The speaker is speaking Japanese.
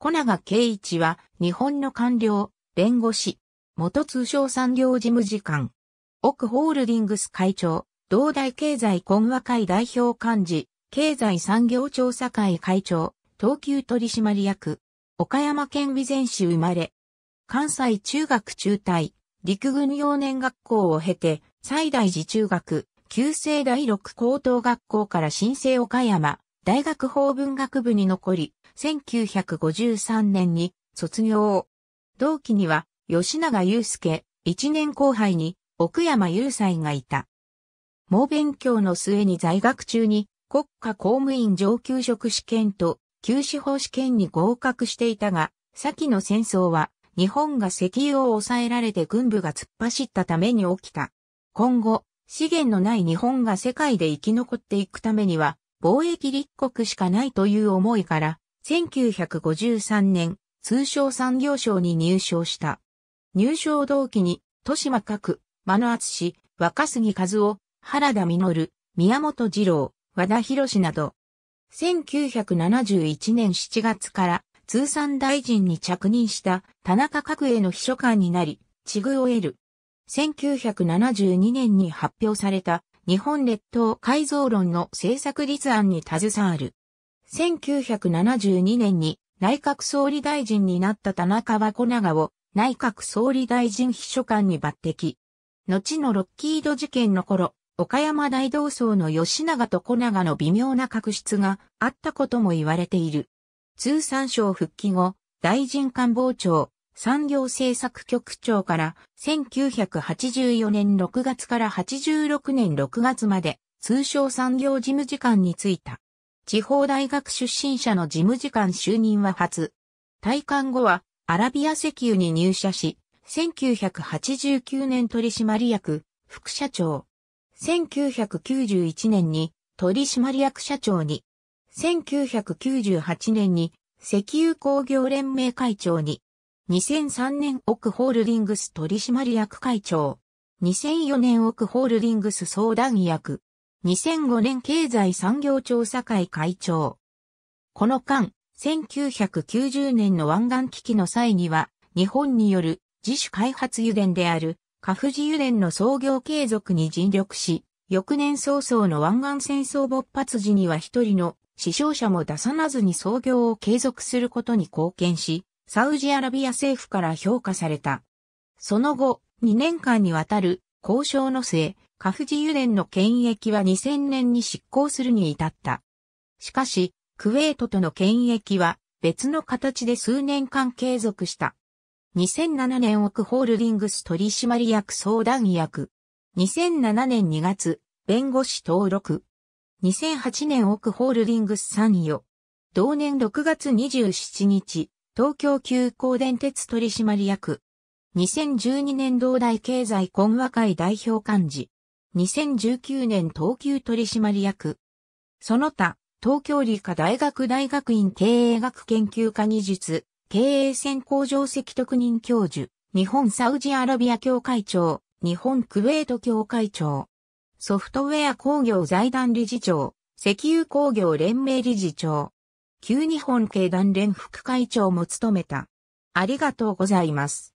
小長圭一は日本の官僚、弁護士、元通商産業事務次官、奥ホールディングス会長、同大経済懇和会代表幹事、経済産業調査会会長、東急取締役、岡山県備前市生まれ、関西中学中退、陸軍幼年学校を経て、西大寺中学、旧制第六高等学校から新生岡山、大学法文学部に残り、1953年に卒業。同期には、吉永祐介、一年後輩に、奥山雄斎がいた。猛勉強の末に在学中に、国家公務員上級職試験と、旧司法試験に合格していたが、先の戦争は、日本が石油を抑えられて軍部が突っ走ったために起きた。今後、資源のない日本が世界で生き残っていくためには、貿易立国しかないという思いから、1953年、通商産業省に入省した。入省同期に、豊島角、真野厚氏、若杉和夫、原田実、宮本二郎、和田博など、1971年7月から通産大臣に着任した田中角栄の秘書官になり、地遇を得る。1972年に発表された日本列島改造論の政策立案に携わる。1972年に内閣総理大臣になった田中は小長を内閣総理大臣秘書官に抜擢。後のロッキード事件の頃、岡山大同窓の吉永と小長の微妙な確執があったことも言われている。通産省復帰後、大臣官房長、産業政策局長から1984年6月から86年6月まで通商産業事務次官に就いた。地方大学出身者の事務次官就任は初。退官後は、アラビア石油に入社し、1989年取締役、副社長。1991年に取締役社長に。1998年に石油工業連盟会長に。2003年奥ホールディングス取締役会長。2004年奥ホールディングス相談役。2005年経済産業調査会会長。この間、1990年の湾岸危機の際には、日本による自主開発油田である、カフジ油田の創業継続に尽力し、翌年早々の湾岸戦争勃発時には一人の死傷者も出さなずに創業を継続することに貢献し、サウジアラビア政府から評価された。その後、2年間にわたる交渉の末、カフジ油田の権益は2000年に執行するに至った。しかし、クウェートとの権益は別の形で数年間継続した。2007年奥ホールディングス取締役相談役。2007年2月、弁護士登録。2008年奥ホールディングス参与。同年6月27日、東京急行電鉄取締役。2012年同大経済懇和会代表幹事。2019年東急取締役。その他、東京理科大学大学院経営学研究科技術、経営専攻上席特任教授、日本サウジアラビア協会長、日本クウェート協会長、ソフトウェア工業財団理事長、石油工業連盟理事長、旧日本経団連副会長も務めた。ありがとうございます。